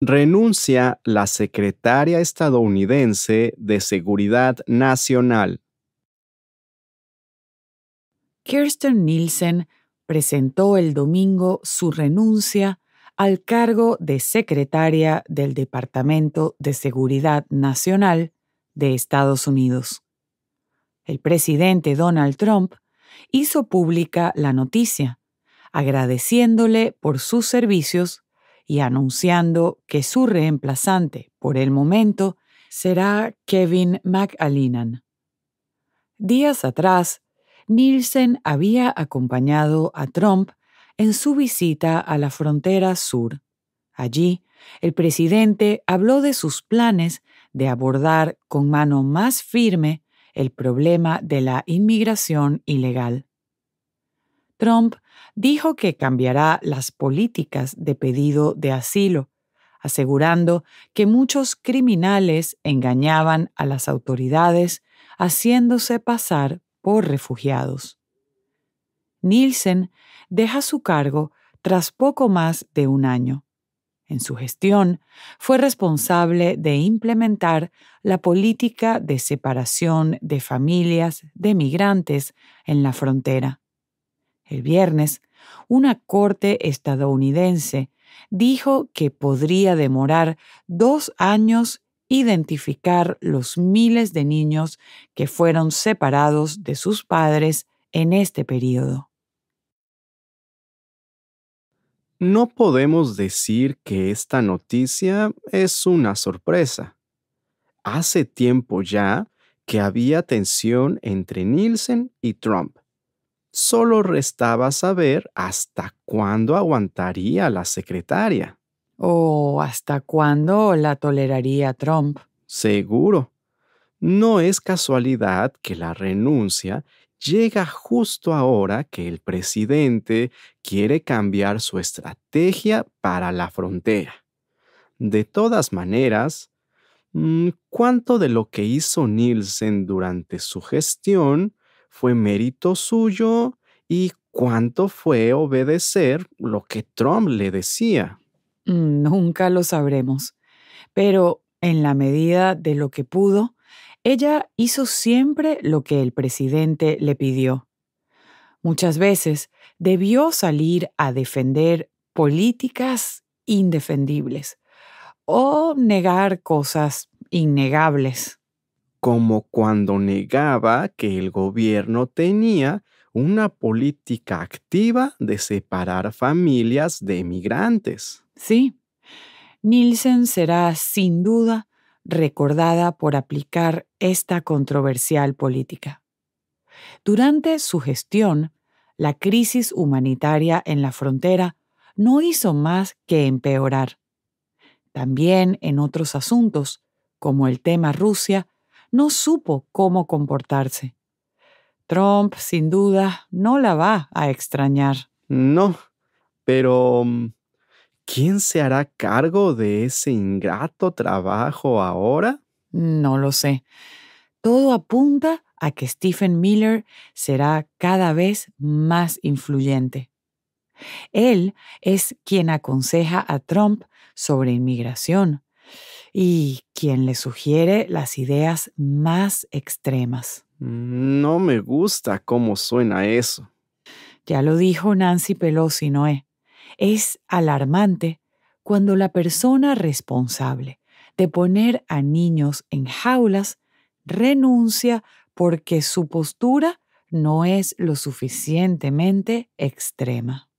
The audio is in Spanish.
renuncia la secretaria estadounidense de Seguridad Nacional. Kirsten Nielsen presentó el domingo su renuncia al cargo de secretaria del Departamento de Seguridad Nacional de Estados Unidos. El presidente Donald Trump hizo pública la noticia, agradeciéndole por sus servicios y anunciando que su reemplazante, por el momento, será Kevin McAleenan. Días atrás, Nielsen había acompañado a Trump en su visita a la frontera sur. Allí, el presidente habló de sus planes de abordar con mano más firme el problema de la inmigración ilegal. Trump dijo que cambiará las políticas de pedido de asilo, asegurando que muchos criminales engañaban a las autoridades haciéndose pasar por refugiados. Nielsen deja su cargo tras poco más de un año. En su gestión, fue responsable de implementar la política de separación de familias de migrantes en la frontera el viernes, una corte estadounidense dijo que podría demorar dos años identificar los miles de niños que fueron separados de sus padres en este periodo. No podemos decir que esta noticia es una sorpresa. Hace tiempo ya que había tensión entre Nielsen y Trump Solo restaba saber hasta cuándo aguantaría la secretaria. O hasta cuándo la toleraría Trump. Seguro. No es casualidad que la renuncia llega justo ahora que el presidente quiere cambiar su estrategia para la frontera. De todas maneras, mm, ¿cuánto de lo que hizo Nielsen durante su gestión fue mérito suyo y cuánto fue obedecer lo que Trump le decía. Mm, nunca lo sabremos, pero en la medida de lo que pudo, ella hizo siempre lo que el presidente le pidió. Muchas veces debió salir a defender políticas indefendibles o negar cosas innegables como cuando negaba que el gobierno tenía una política activa de separar familias de migrantes. Sí, Nielsen será sin duda recordada por aplicar esta controversial política. Durante su gestión, la crisis humanitaria en la frontera no hizo más que empeorar. También en otros asuntos, como el tema Rusia, no supo cómo comportarse. Trump, sin duda, no la va a extrañar. No, pero mm, ¿quién se hará cargo de ese ingrato trabajo ahora? No lo sé. Todo apunta a que Stephen Miller será cada vez más influyente. Él es quien aconseja a Trump sobre inmigración, y quien le sugiere las ideas más extremas. Mm, no me gusta cómo suena eso. Ya lo dijo Nancy Pelosi, Noé. Es alarmante cuando la persona responsable de poner a niños en jaulas renuncia porque su postura no es lo suficientemente extrema.